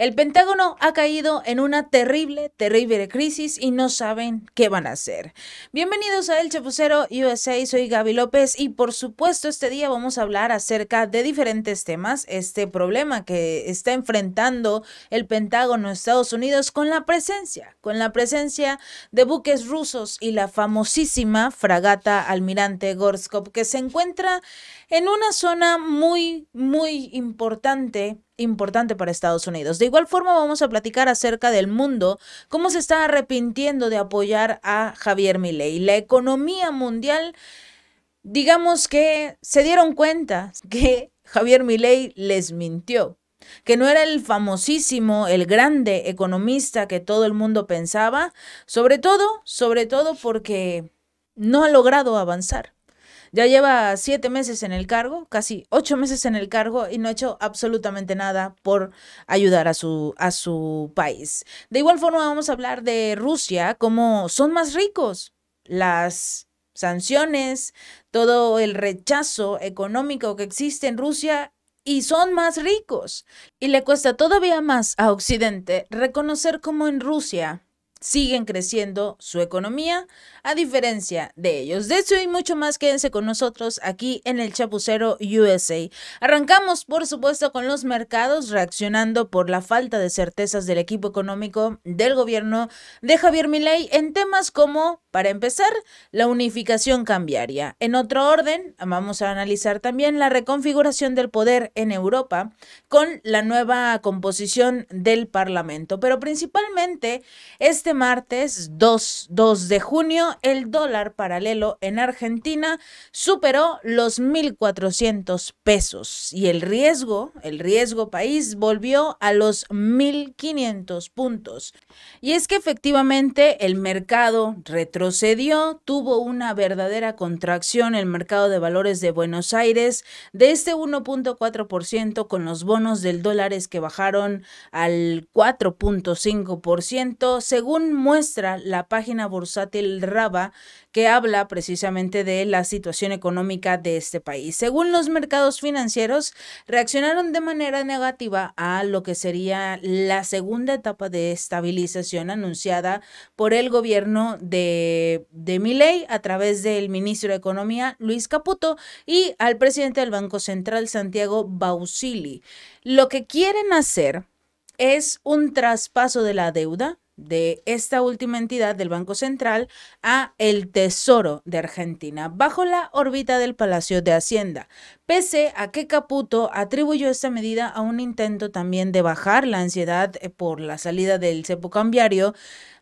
El Pentágono ha caído en una terrible, terrible crisis y no saben qué van a hacer. Bienvenidos a El Chapucero USA, soy Gaby López y por supuesto este día vamos a hablar acerca de diferentes temas, este problema que está enfrentando el Pentágono de Estados Unidos con la presencia, con la presencia de buques rusos y la famosísima fragata almirante Gorskop, que se encuentra en una zona muy, muy importante importante para Estados Unidos. De igual forma, vamos a platicar acerca del mundo, cómo se está arrepintiendo de apoyar a Javier Milei. La economía mundial, digamos que se dieron cuenta que Javier Milei les mintió que no era el famosísimo, el grande economista que todo el mundo pensaba, sobre todo, sobre todo porque no ha logrado avanzar. Ya lleva siete meses en el cargo, casi ocho meses en el cargo y no ha hecho absolutamente nada por ayudar a su, a su país. De igual forma vamos a hablar de Rusia, cómo son más ricos las sanciones, todo el rechazo económico que existe en Rusia y son más ricos. Y le cuesta todavía más a Occidente reconocer cómo en Rusia siguen creciendo su economía, a diferencia de ellos. De eso y mucho más, quédense con nosotros aquí en el Chapucero USA. Arrancamos, por supuesto, con los mercados, reaccionando por la falta de certezas del equipo económico del gobierno de Javier Milei en temas como, para empezar, la unificación cambiaria. En otro orden, vamos a analizar también la reconfiguración del poder en Europa con la nueva composición del Parlamento, pero principalmente este este martes 2, 2, de junio, el dólar paralelo en Argentina superó los 1.400 pesos y el riesgo, el riesgo país, volvió a los 1.500 puntos. Y es que efectivamente el mercado retrocedió, tuvo una verdadera contracción el mercado de valores de Buenos Aires de este 1.4% con los bonos del dólar que bajaron al 4.5% según muestra la página bursátil Raba, que habla precisamente de la situación económica de este país. Según los mercados financieros, reaccionaron de manera negativa a lo que sería la segunda etapa de estabilización anunciada por el gobierno de, de Miley a través del ministro de Economía, Luis Caputo, y al presidente del Banco Central, Santiago Bausili. Lo que quieren hacer es un traspaso de la deuda de esta última entidad del Banco Central a el Tesoro de Argentina, bajo la órbita del Palacio de Hacienda, pese a que Caputo atribuyó esta medida a un intento también de bajar la ansiedad eh, por la salida del cepo cambiario,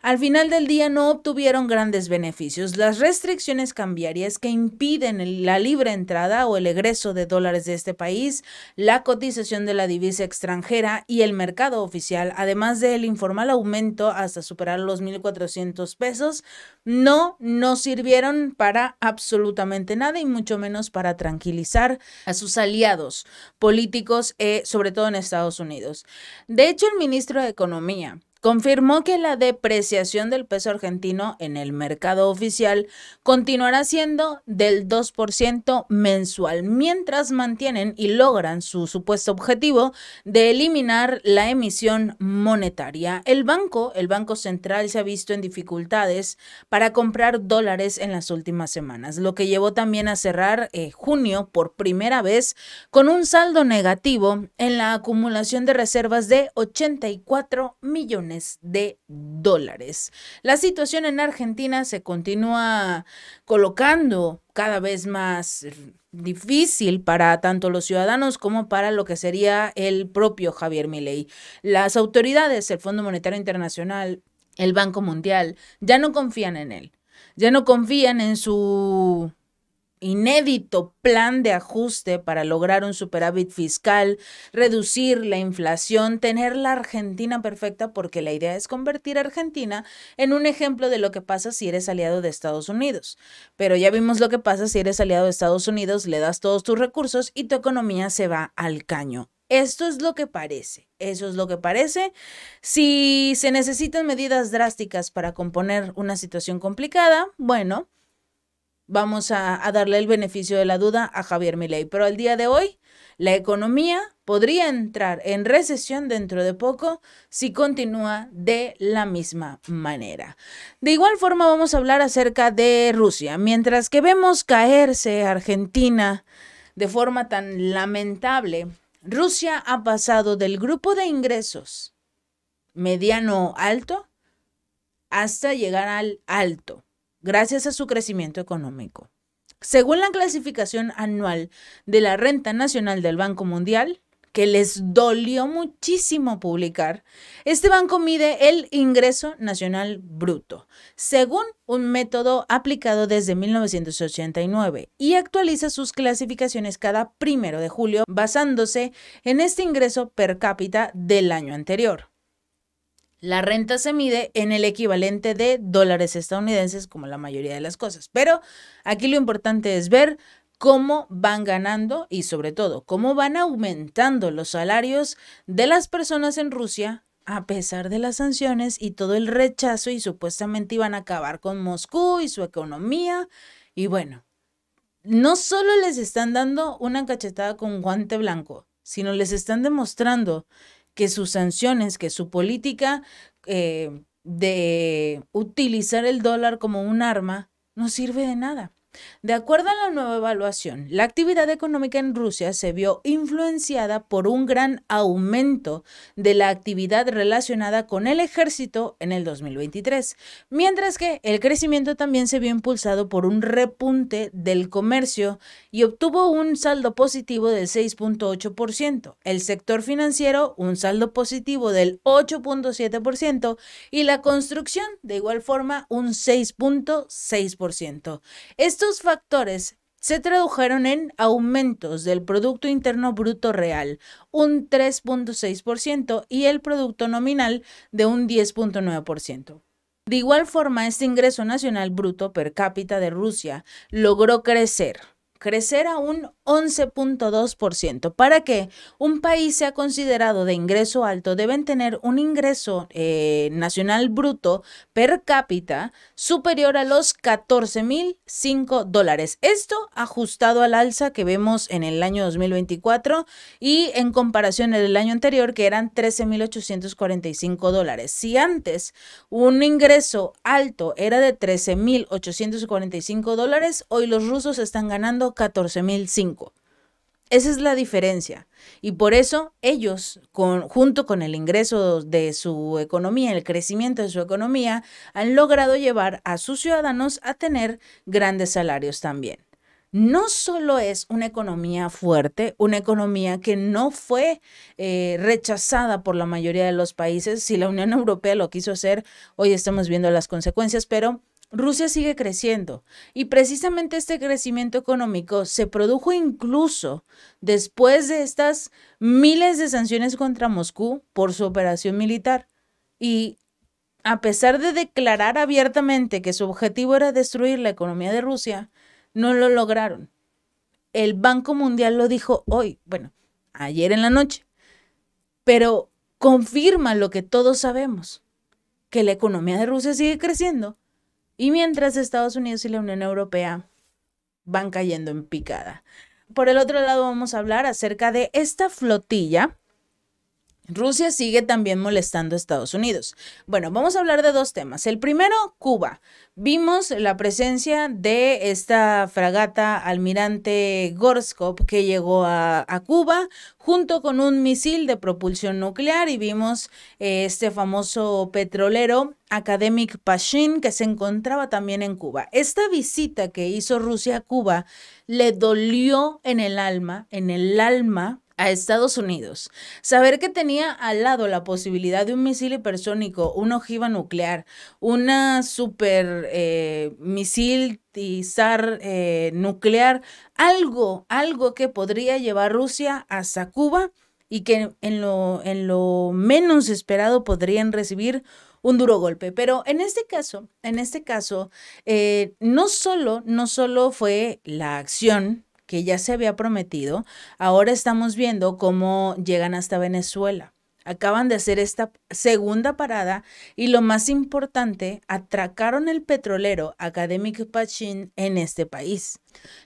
al final del día no obtuvieron grandes beneficios. Las restricciones cambiarias que impiden la libre entrada o el egreso de dólares de este país, la cotización de la divisa extranjera y el mercado oficial, además del informal aumento hasta superar los 1.400 pesos, no nos sirvieron para absolutamente nada y mucho menos para tranquilizar a sus aliados políticos, eh, sobre todo en Estados Unidos. De hecho, el ministro de Economía, confirmó que la depreciación del peso argentino en el mercado oficial continuará siendo del 2% mensual, mientras mantienen y logran su supuesto objetivo de eliminar la emisión monetaria. El banco, el Banco Central, se ha visto en dificultades para comprar dólares en las últimas semanas, lo que llevó también a cerrar eh, junio por primera vez con un saldo negativo en la acumulación de reservas de 84 millones de dólares. La situación en Argentina se continúa colocando cada vez más difícil para tanto los ciudadanos como para lo que sería el propio Javier Milei. Las autoridades, el Fondo Monetario Internacional, el Banco Mundial, ya no confían en él, ya no confían en su inédito plan de ajuste para lograr un superávit fiscal, reducir la inflación, tener la Argentina perfecta, porque la idea es convertir a Argentina en un ejemplo de lo que pasa si eres aliado de Estados Unidos. Pero ya vimos lo que pasa si eres aliado de Estados Unidos, le das todos tus recursos y tu economía se va al caño. Esto es lo que parece, eso es lo que parece. Si se necesitan medidas drásticas para componer una situación complicada, bueno, vamos a, darle el beneficio de la duda a Javier Milei. Pero al día de hoy, la economía podría entrar en recesión dentro de poco si continúa de la misma manera. De igual forma, vamos a hablar acerca de Rusia. Mientras que vemos caerse Argentina de forma tan lamentable, Rusia ha pasado del grupo de ingresos mediano alto hasta llegar al alto gracias a su crecimiento económico. Según la clasificación anual de la renta nacional del Banco Mundial, que les dolió muchísimo publicar, este banco mide el ingreso nacional bruto, según un método aplicado desde 1989, y actualiza sus clasificaciones cada primero de julio basándose en este ingreso per cápita del año anterior. La renta se mide en el equivalente de dólares estadounidenses, como la mayoría de las cosas. Pero aquí lo importante es ver cómo van ganando y sobre todo cómo van aumentando los salarios de las personas en Rusia a pesar de las sanciones y todo el rechazo y supuestamente iban a acabar con Moscú y su economía. Y bueno, no solo les están dando una cachetada con guante blanco, sino les están demostrando que sus sanciones, que su política eh, de utilizar el dólar como un arma no sirve de nada. De acuerdo a la nueva evaluación, la actividad económica en Rusia se vio influenciada por un gran aumento de la actividad relacionada con el ejército en el 2023, mientras que el crecimiento también se vio impulsado por un repunte del comercio y obtuvo un saldo positivo del 6.8%, el sector financiero un saldo positivo del 8.7% y la construcción de igual forma un 6.6%. Esto estos factores se tradujeron en aumentos del Producto Interno Bruto Real, un 3.6%, y el Producto Nominal de un 10.9%. De igual forma, este ingreso nacional bruto per cápita de Rusia logró crecer crecer a un 11.2%. Para que un país sea considerado de ingreso alto, deben tener un ingreso eh, nacional bruto per cápita superior a los 14.005 dólares. Esto ajustado al alza que vemos en el año 2024 y en comparación al año anterior, que eran 13.845 dólares. Si antes un ingreso alto era de 13.845 dólares, hoy los rusos están ganando 14005. Esa es la diferencia. Y por eso ellos, junto con el ingreso de su economía, el crecimiento de su economía, han logrado llevar a sus ciudadanos a tener grandes salarios también. No solo es una economía fuerte, una economía que no fue eh, rechazada por la mayoría de los países, si la Unión Europea lo quiso hacer, hoy estamos viendo las consecuencias, pero Rusia sigue creciendo y precisamente este crecimiento económico se produjo incluso después de estas miles de sanciones contra Moscú por su operación militar. Y a pesar de declarar abiertamente que su objetivo era destruir la economía de Rusia, no lo lograron. El Banco Mundial lo dijo hoy, bueno, ayer en la noche, pero confirma lo que todos sabemos, que la economía de Rusia sigue creciendo y mientras Estados Unidos y la Unión Europea van cayendo en picada. Por el otro lado vamos a hablar acerca de esta flotilla Rusia sigue también molestando a Estados Unidos. Bueno, vamos a hablar de dos temas. El primero, Cuba. Vimos la presencia de esta fragata almirante Gorskop que llegó a, Cuba junto con un misil de propulsión nuclear y vimos eh, este famoso petrolero Academic Pashin que se encontraba también en Cuba. Esta visita que hizo Rusia a Cuba le dolió en el alma, en el alma a Estados Unidos. Saber que tenía al lado la posibilidad de un misil hipersónico, una ojiva nuclear, una super eh, misil tizar eh, nuclear, algo, algo que podría llevar Rusia hasta Cuba y que en lo, en lo menos esperado podrían recibir un duro golpe. Pero en este caso, en este caso, eh, no solo, no solo fue la acción que ya se había prometido, ahora estamos viendo cómo llegan hasta Venezuela. Acaban de hacer esta segunda parada y lo más importante, atracaron el petrolero Academic Pachin en este país.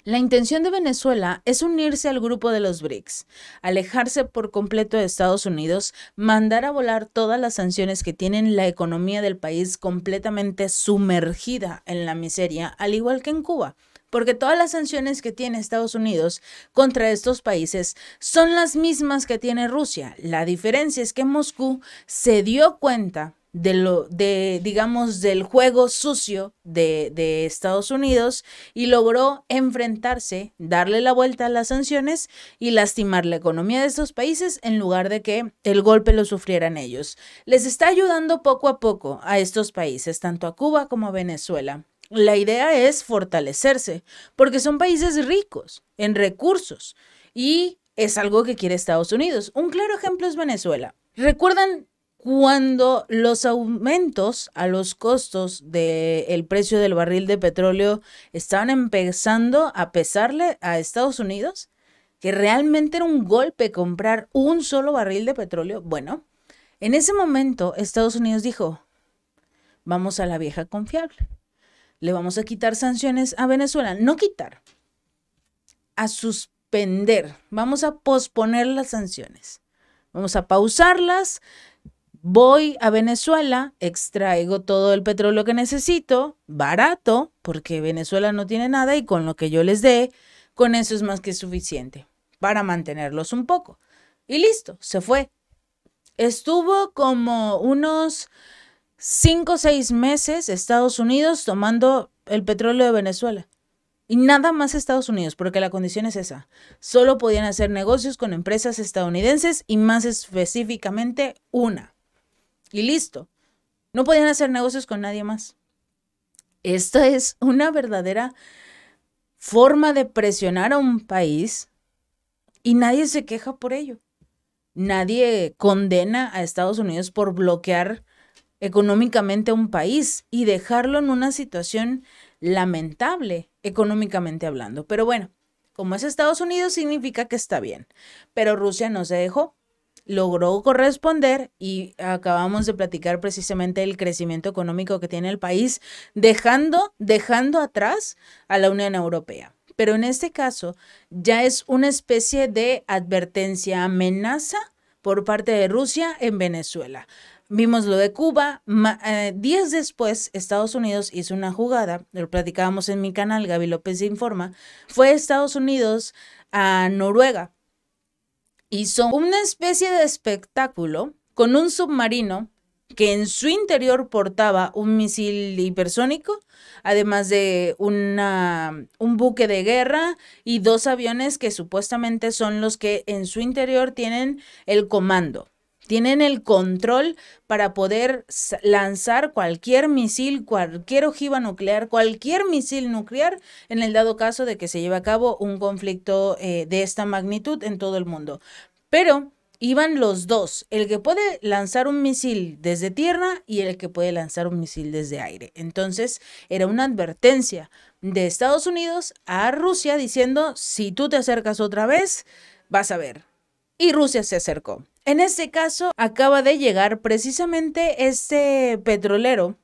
La intención de Venezuela es unirse al grupo de los BRICS, alejarse por completo de Estados Unidos, mandar a volar todas las sanciones que tienen la economía del país completamente sumergida en la miseria, al igual que en Cuba porque todas las sanciones que tiene Estados Unidos contra estos países son las mismas que tiene Rusia. La diferencia es que Moscú se dio cuenta de lo de digamos del juego sucio de, de, Estados Unidos y logró enfrentarse, darle la vuelta a las sanciones y lastimar la economía de estos países en lugar de que el golpe lo sufrieran ellos. Les está ayudando poco a poco a estos países, tanto a Cuba como a Venezuela. La idea es fortalecerse, porque son países ricos en recursos y es algo que quiere Estados Unidos. Un claro ejemplo es Venezuela. ¿Recuerdan cuando los aumentos a los costos del precio del barril de petróleo estaban empezando a pesarle a Estados Unidos? Que realmente era un golpe comprar un solo barril de petróleo. Bueno, en ese momento Estados Unidos dijo, vamos a la vieja confiable le vamos a quitar sanciones a Venezuela. No quitar, a suspender. Vamos a posponer las sanciones. Vamos a pausarlas. Voy a Venezuela, extraigo todo el petróleo que necesito, barato, porque Venezuela no tiene nada y con lo que yo les dé, con eso es más que suficiente para mantenerlos un poco. Y listo, se fue. Estuvo como unos cinco o seis meses Estados Unidos tomando el petróleo de Venezuela. Y nada más Estados Unidos, porque la condición es esa. Solo podían hacer negocios con empresas estadounidenses y más específicamente una. Y listo. No podían hacer negocios con nadie más. Esta es una verdadera forma de presionar a un país y nadie se queja por ello. Nadie condena a Estados Unidos por bloquear económicamente a un país y dejarlo en una situación lamentable económicamente hablando. Pero bueno, como es Estados Unidos significa que está bien, pero Rusia no se dejó, logró corresponder y acabamos de platicar precisamente el crecimiento económico que tiene el país, dejando, dejando atrás a la Unión Europea. Pero en este caso ya es una especie de advertencia, amenaza por parte de Rusia en Venezuela. Vimos lo de Cuba. Eh, días después, Estados Unidos hizo una jugada, lo platicábamos en mi canal, Gaby López informa, fue Estados Unidos a Noruega. Hizo una especie de espectáculo con un submarino que en su interior portaba un misil hipersónico, además de una, un buque de guerra y dos aviones que supuestamente son los que en su interior tienen el comando. Tienen el control para poder lanzar cualquier misil, cualquier ojiva nuclear, cualquier misil nuclear en el dado caso de que se lleve a cabo un conflicto eh, de esta magnitud en todo el mundo. Pero iban los dos, el que puede lanzar un misil desde tierra y el que puede lanzar un misil desde aire. Entonces era una advertencia de Estados Unidos a Rusia diciendo, si tú te acercas otra vez, vas a ver. Y Rusia se acercó. En este caso, acaba de llegar precisamente este petrolero.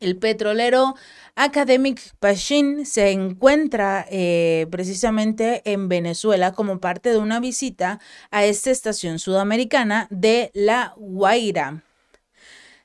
El petrolero Academic Pashin se encuentra eh, precisamente en Venezuela como parte de una visita a esta estación sudamericana de La Guaira.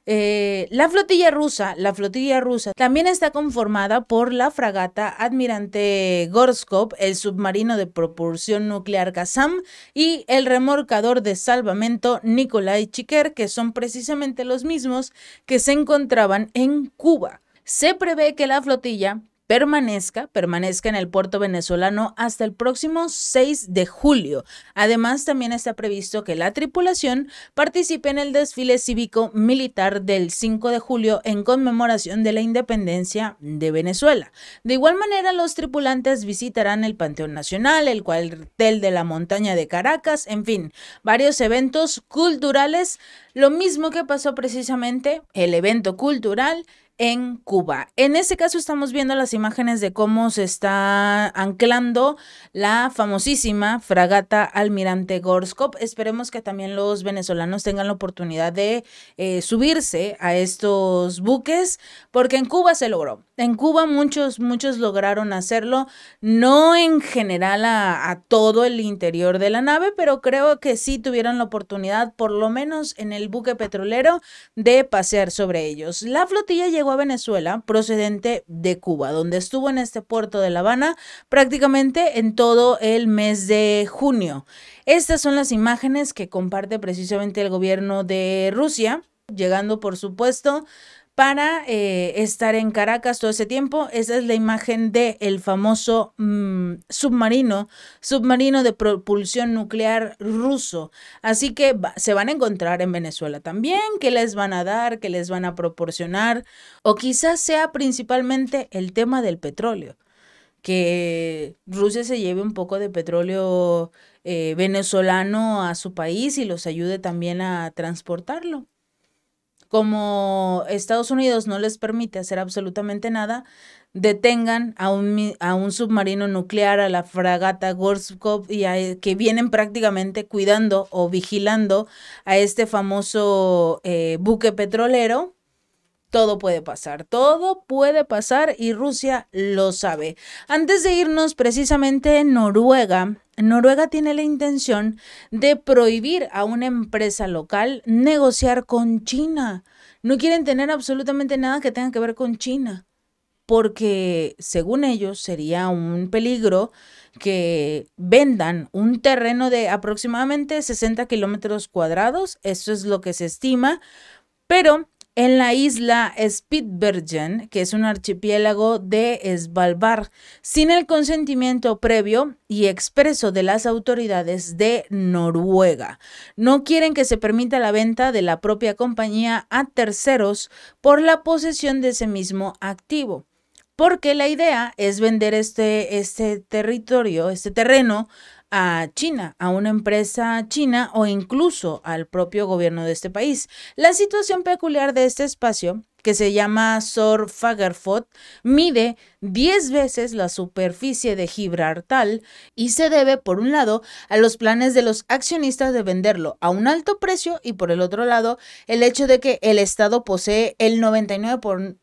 Eh, la flotilla rusa, la flotilla rusa también está conformada por la fragata Admirante Gorskop, el submarino de propulsión nuclear Kazam y el remorcador de salvamento Nikolai Chiker, que son precisamente los mismos que se encontraban en Cuba. Se prevé que la flotilla permanezca, permanezca en el puerto venezolano hasta el próximo 6 de julio. Además, también está previsto que la tripulación participe en el desfile cívico militar del 5 de julio en conmemoración de la independencia de Venezuela. De igual manera, los tripulantes visitarán el Panteón Nacional, el cuartel de la montaña de Caracas, en fin, varios eventos culturales, lo mismo que pasó precisamente el evento cultural en Cuba. En ese caso estamos viendo las imágenes de cómo se está anclando la famosísima fragata Almirante Gorskop. Esperemos que también los venezolanos tengan la oportunidad de eh, subirse a estos buques, porque en Cuba se logró. En Cuba muchos, muchos lograron hacerlo, no en general a, a todo el interior de la nave, pero creo que sí tuvieron la oportunidad, por lo menos en el buque petrolero, de pasear sobre ellos. La flotilla llegó a Venezuela procedente de Cuba, donde estuvo en este puerto de La Habana prácticamente en todo el mes de junio. Estas son las imágenes que comparte precisamente el gobierno de Rusia, llegando por supuesto para eh, estar en Caracas todo ese tiempo. Esa es la imagen del el famoso mm, submarino, submarino de propulsión nuclear ruso. Así que se van a encontrar en Venezuela también, que les van a dar, que les van a proporcionar, o quizás sea principalmente el tema del petróleo que Rusia se lleve un poco de petróleo eh, venezolano a su país y los ayude también a transportarlo como Estados Unidos no les permite hacer absolutamente nada, detengan a un, a un submarino nuclear, a la fragata Gorskop y eh, que vienen prácticamente cuidando o vigilando a este famoso eh, buque petrolero todo puede pasar, todo puede pasar y Rusia lo sabe. Antes de irnos, precisamente en Noruega, Noruega tiene la intención de prohibir a una empresa local negociar con China. No quieren tener absolutamente nada que tenga que ver con China, porque según ellos sería un peligro que vendan un terreno de aproximadamente 60 kilómetros cuadrados, eso es lo que se estima, pero en la isla Spitbergen, que es un archipiélago de Svalbard, sin el consentimiento previo y expreso de las autoridades de Noruega. No quieren que se permita la venta de la propia compañía a terceros por la posesión de ese mismo activo porque la idea es vender este, este territorio, este terreno, a China, a una empresa china o incluso al propio gobierno de este país. La situación peculiar de este espacio que se llama Sor Fagerfot, mide 10 veces la superficie de Gibraltar y se debe, por un lado, a los planes de los accionistas de venderlo a un alto precio y, por el otro lado, el hecho de que el Estado posee el 99%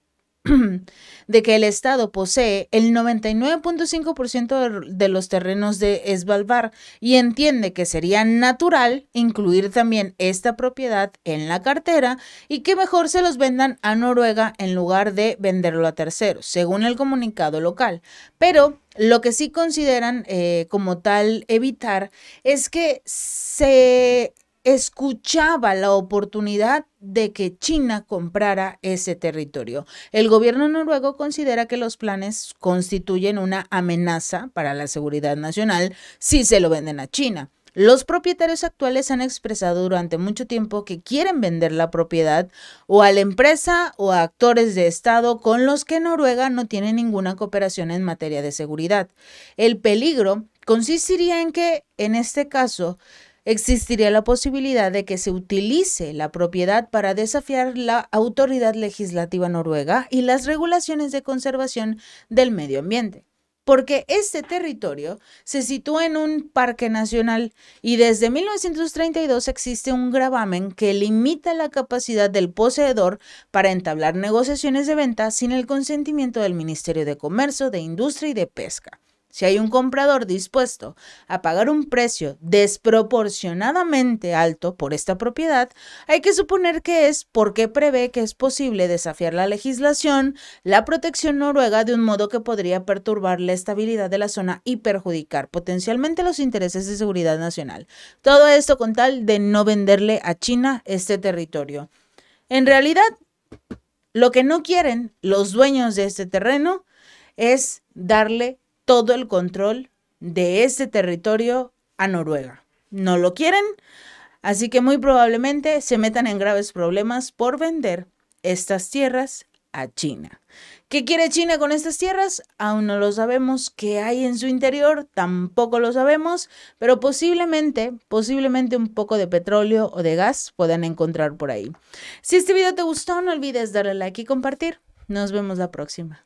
de que el Estado posee el 99.5% de los terrenos de Svalbard y entiende que sería natural incluir también esta propiedad en la cartera y que mejor se los vendan a Noruega en lugar de venderlo a terceros, según el comunicado local. Pero lo que sí consideran eh, como tal evitar es que se escuchaba la oportunidad de que China comprara ese territorio. El gobierno noruego considera que los planes constituyen una amenaza para la seguridad nacional si se lo venden a China. Los propietarios actuales han expresado durante mucho tiempo que quieren vender la propiedad o a la empresa o a actores de Estado con los que Noruega no tiene ninguna cooperación en materia de seguridad. El peligro consistiría en que, en este caso, existiría la posibilidad de que se utilice la propiedad para desafiar la autoridad legislativa noruega y las regulaciones de conservación del medio ambiente, porque este territorio se sitúa en un parque nacional y desde 1932 existe un gravamen que limita la capacidad del poseedor para entablar negociaciones de venta sin el consentimiento del Ministerio de Comercio, de Industria y de Pesca. Si hay un comprador dispuesto a pagar un precio desproporcionadamente alto por esta propiedad, hay que suponer que es porque prevé que es posible desafiar la legislación, la protección noruega de un modo que podría perturbar la estabilidad de la zona y perjudicar potencialmente los intereses de seguridad nacional. Todo esto con tal de no venderle a China este territorio. En realidad, lo que no quieren los dueños de este terreno es darle todo el control de este territorio a Noruega. No lo quieren, así que muy probablemente se metan en graves problemas por vender estas tierras a China. ¿Qué quiere China con estas tierras? Aún no lo sabemos. ¿Qué hay en su interior? Tampoco lo sabemos, pero posiblemente, posiblemente un poco de petróleo o de gas puedan encontrar por ahí. Si este video te gustó, no olvides darle like y compartir. Nos vemos la próxima.